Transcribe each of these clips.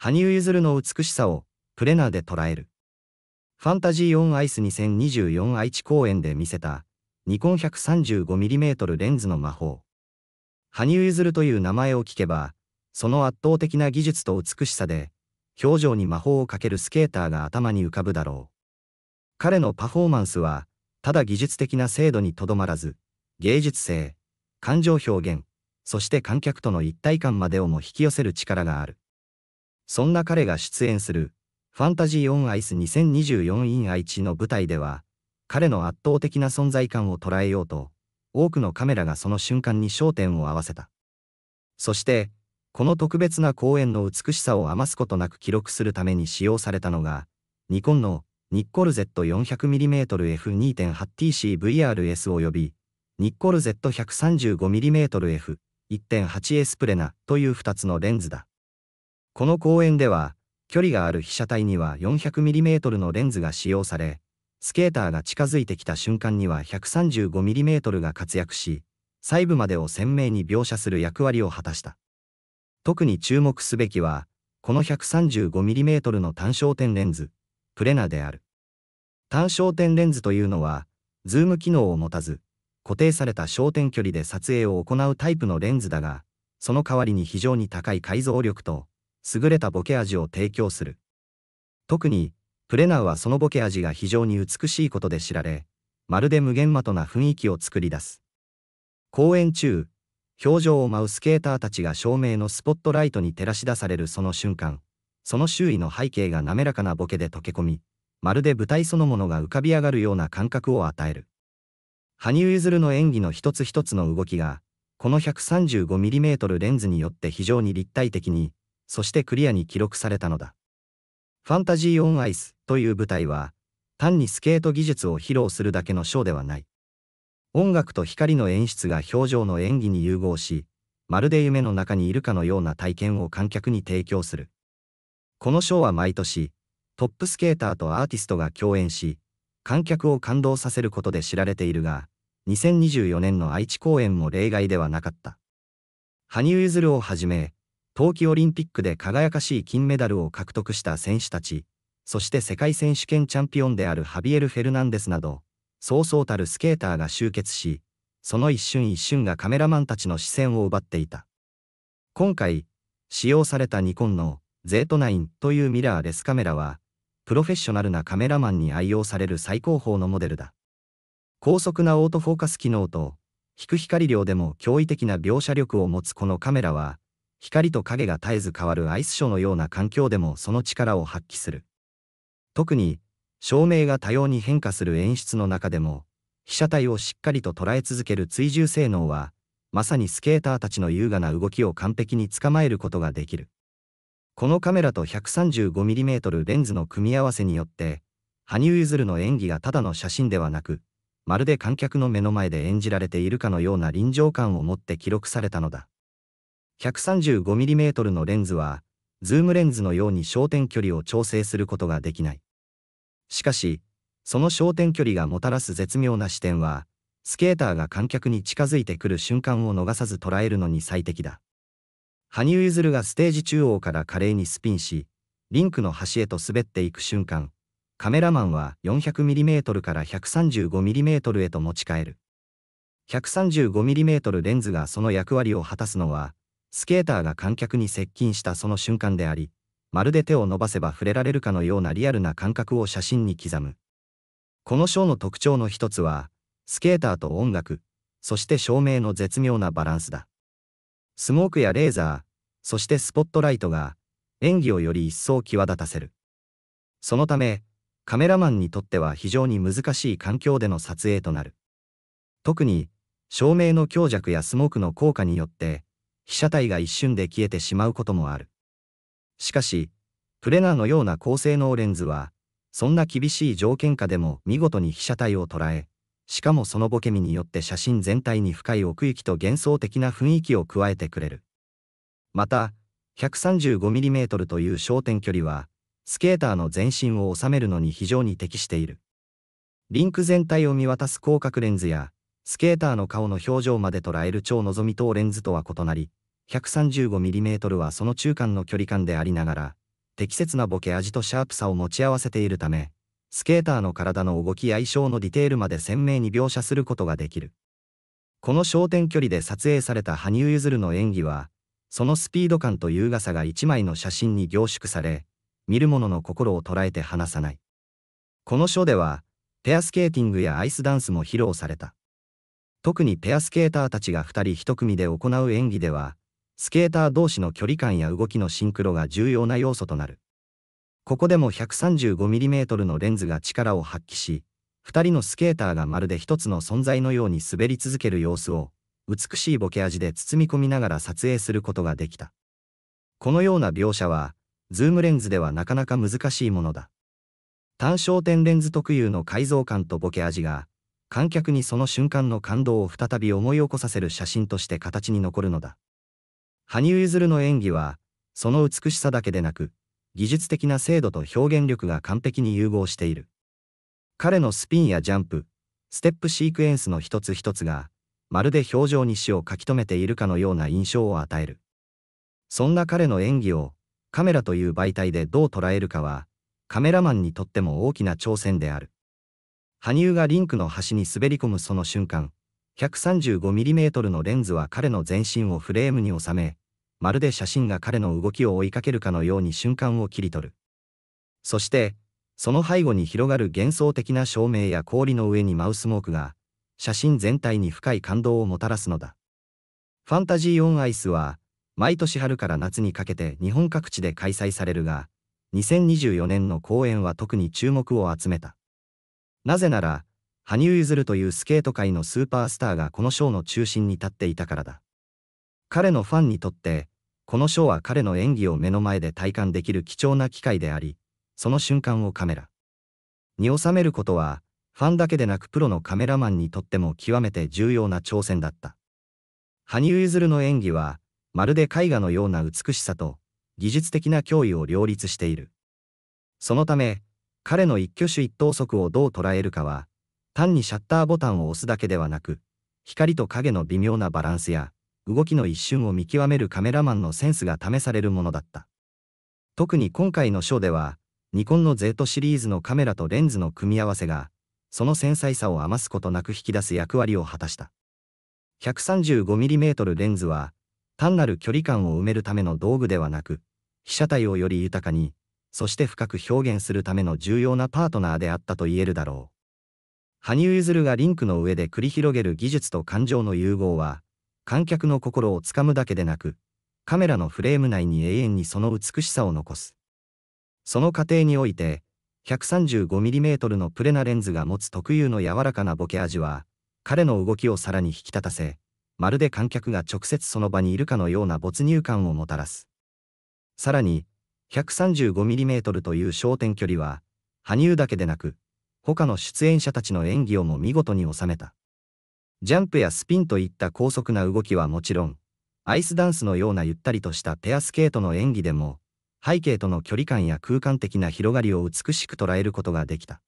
羽生結弦の美しさをプレナーで捉える。ファンタジー・オン・アイス2024愛知公演で見せたニコン 135mm レンズの魔法。羽生結弦という名前を聞けば、その圧倒的な技術と美しさで、表情に魔法をかけるスケーターが頭に浮かぶだろう。彼のパフォーマンスは、ただ技術的な精度にとどまらず、芸術性、感情表現、そして観客との一体感までをも引き寄せる力がある。そんな彼が出演する、ファンタジー・オン・アイス 2024in 愛知の舞台では、彼の圧倒的な存在感を捉えようと、多くのカメラがその瞬間に焦点を合わせた。そして、この特別な公演の美しさを余すことなく記録するために使用されたのが、ニコンのニッコル Z400mmF2.8TCVRS および、ニッコル Z135mmF1.8S プレナという2つのレンズだ。この公園では、距離がある被写体には 400mm のレンズが使用され、スケーターが近づいてきた瞬間には 135mm が活躍し、細部までを鮮明に描写する役割を果たした。特に注目すべきは、この 135mm の単焦点レンズ、プレナである。単焦点レンズというのは、ズーム機能を持たず、固定された焦点距離で撮影を行うタイプのレンズだが、その代わりに非常に高い解像力と優れたボケ味を提供する。特に、プレナウはそのボケ味が非常に美しいことで知られ、まるで無限的な雰囲気を作り出す。公演中、表情を舞うスケーターたちが照明のスポットライトに照らし出されるその瞬間、その周囲の背景が滑らかなボケで溶け込み、まるで舞台そのものが浮かび上がるような感覚を与える。羽生結弦の演技の一つ一つの動きが、この 135mm レンズによって非常に立体的に、そしてクリアに記録されたのだ。ファンタジー・オン・アイスという舞台は、単にスケート技術を披露するだけのショーではない。音楽と光の演出が表情の演技に融合し、まるで夢の中にいるかのような体験を観客に提供する。このショーは毎年、トップスケーターとアーティストが共演し、観客を感動させることで知られているが、2024年の愛知公演も例外ではなかった。羽生結弦をはじめ、冬季オリンピックで輝かしい金メダルを獲得した選手たち、そして世界選手権チャンピオンであるハビエル・フェルナンデスなど、そうそうたるスケーターが集結し、その一瞬一瞬がカメラマンたちの視線を奪っていた。今回、使用されたニコンの Z9 というミラーレスカメラは、プロフェッショナルなカメラマンに愛用される最高峰のモデルだ。高速なオートフォーカス機能と、引く光量でも驚異的な描写力を持つこのカメラは、光と影が絶えず変わるアイスショーのような環境でもその力を発揮する。特に、照明が多様に変化する演出の中でも、被写体をしっかりと捉え続ける追従性能は、まさにスケーターたちの優雅な動きを完璧に捕まえることができる。このカメラと 135mm レンズの組み合わせによって、羽生結弦の演技がただの写真ではなく、まるで観客の目の前で演じられているかのような臨場感を持って記録されたのだ。135mm のレンズは、ズームレンズのように焦点距離を調整することができない。しかし、その焦点距離がもたらす絶妙な視点は、スケーターが観客に近づいてくる瞬間を逃さず捉えるのに最適だ。羽生結弦がステージ中央から華麗にスピンし、リンクの端へと滑っていく瞬間、カメラマンは 400mm から 135mm へと持ち帰る。135mm レンズがその役割を果たすのは、スケーターが観客に接近したその瞬間であり、まるで手を伸ばせば触れられるかのようなリアルな感覚を写真に刻む。このショーの特徴の一つは、スケーターと音楽、そして照明の絶妙なバランスだ。スモークやレーザー、そしてスポットライトが、演技をより一層際立たせる。そのため、カメラマンにとっては非常に難しい環境での撮影となる。特に、照明の強弱やスモークの効果によって、被写体が一瞬で消えてしまうこともある。しかし、プレナーのような高性能レンズは、そんな厳しい条件下でも見事に被写体を捉え、しかもそのボケ身によって写真全体に深い奥行きと幻想的な雰囲気を加えてくれる。また、135mm という焦点距離は、スケーターの全身を収めるのに非常に適している。リンク全体を見渡す広角レンズや、スケーターの顔の表情まで捉える超望み等レンズとは異なり、135mm はその中間の距離感でありながら、適切なボケ味とシャープさを持ち合わせているため、スケーターの体の動きや相性のディテールまで鮮明に描写することができる。この焦点距離で撮影された羽生結弦の演技は、そのスピード感と優雅さが一枚の写真に凝縮され、見る者の心を捉えて離さない。この書では、ペアスケーティングやアイスダンスも披露された。特にペアスケーターたちが2人1組で行う演技では、スケーター同士の距離感や動きのシンクロが重要な要素となる。ここでも 135mm のレンズが力を発揮し、2人のスケーターがまるで一つの存在のように滑り続ける様子を、美しいボケ味で包み込みながら撮影することができた。このような描写は、ズームレンズではなかなか難しいものだ。単焦点レンズ特有の改造感とボケ味が、観客にその瞬間の感動を再び思い起こさせる写真として形に残るのだ。羽生結弦の演技は、その美しさだけでなく、技術的な精度と表現力が完璧に融合している。彼のスピンやジャンプ、ステップシークエンスの一つ一つが、まるで表情に死を書き留めているかのような印象を与える。そんな彼の演技を、カメラという媒体でどう捉えるかは、カメラマンにとっても大きな挑戦である。羽生がリンクの端に滑り込むその瞬間、135mm のレンズは彼の全身をフレームに収め、まるで写真が彼の動きを追いかけるかのように瞬間を切り取る。そして、その背後に広がる幻想的な照明や氷の上にマウスモークが、写真全体に深い感動をもたらすのだ。ファンタジー・オン・アイスは、毎年春から夏にかけて日本各地で開催されるが、2024年の公演は特に注目を集めた。なぜなら、羽生結弦というスケート界のスーパースターがこのショーの中心に立っていたからだ。彼のファンにとって、このショーは彼の演技を目の前で体感できる貴重な機会であり、その瞬間をカメラに収めることは、ファンだけでなくプロのカメラマンにとっても極めて重要な挑戦だった。羽生結弦の演技は、まるで絵画のような美しさと、技術的な脅威を両立している。そのため、彼の一挙手一投足をどう捉えるかは、単にシャッターボタンを押すだけではなく、光と影の微妙なバランスや、動きの一瞬を見極めるカメラマンのセンスが試されるものだった。特に今回のショーでは、ニコンの Z シリーズのカメラとレンズの組み合わせが、その繊細さを余すことなく引き出す役割を果たした。135mm レンズは、単なる距離感を埋めるための道具ではなく、被写体をより豊かに、そして深く表現するための重要なパートナーであったと言えるだろう。羽生結弦がリンクの上で繰り広げる技術と感情の融合は、観客の心をつかむだけでなく、カメラのフレーム内に永遠にその美しさを残す。その過程において、135mm のプレナレンズが持つ特有の柔らかなボケ味は、彼の動きをさらに引き立たせ、まるで観客が直接その場にいるかのような没入感をもたらす。さらに、135mm という焦点距離は、羽生だけでなく、他の出演者たちの演技をも見事に収めた。ジャンプやスピンといった高速な動きはもちろん、アイスダンスのようなゆったりとしたペアスケートの演技でも、背景との距離感や空間的な広がりを美しく捉えることができた。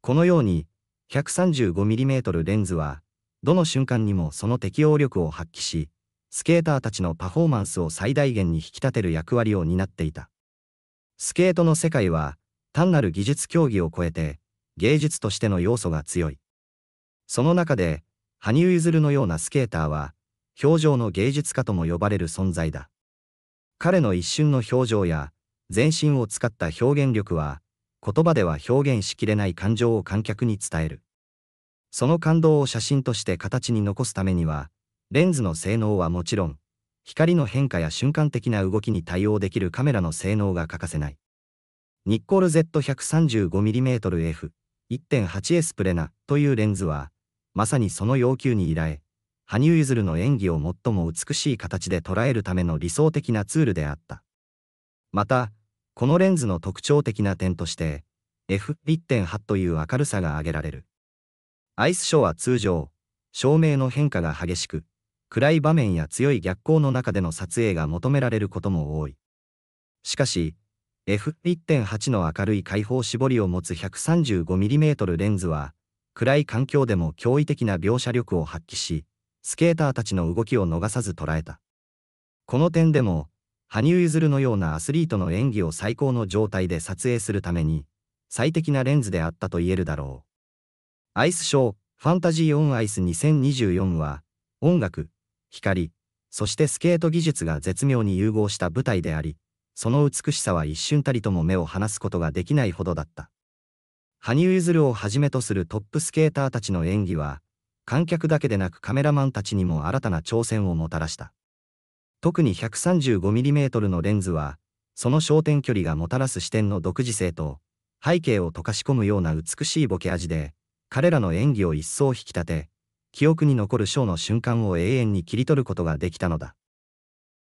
このように、135mm レンズは、どの瞬間にもその適応力を発揮し、スケーターたちのパフォーマンスを最大限に引き立てる役割を担っていた。スケートの世界は、単なる技術競技を超えて、芸術としての要素が強い。その中で、羽生結弦のようなスケーターは、表情の芸術家とも呼ばれる存在だ。彼の一瞬の表情や、全身を使った表現力は、言葉では表現しきれない感情を観客に伝える。その感動を写真として形に残すためには、レンズの性能はもちろん、光の変化や瞬間的な動きに対応できるカメラの性能が欠かせない。ニッコール Z135mmF1.8S プレナというレンズは、まさにその要求に依頼、羽生結弦の演技を最も美しい形で捉えるための理想的なツールであった。また、このレンズの特徴的な点として、F1.8 という明るさが挙げられる。アイスショーは通常、照明の変化が激しく、暗い場面や強い逆光の中での撮影が求められることも多い。しかし、F1.8 の明るい開放絞りを持つ 135mm レンズは、暗い環境でも驚異的な描写力を発揮し、スケーターたちの動きを逃さず捉えた。この点でも、羽生結弦のようなアスリートの演技を最高の状態で撮影するために、最適なレンズであったと言えるだろう。アイスショー、ファンタジー・オン・アイス2024は、音楽、光、そしてスケート技術が絶妙に融合した舞台であり、その美しさは一瞬たりとも目を離すことができないほどだった。羽生結弦をはじめとするトップスケーターたちの演技は、観客だけでなくカメラマンたちにも新たな挑戦をもたらした。特に 135mm のレンズは、その焦点距離がもたらす視点の独自性と、背景を溶かし込むような美しいボケ味で、彼らの演技を一層引き立て、記憶に残るショーの瞬間を永遠に切り取ることができたのだ。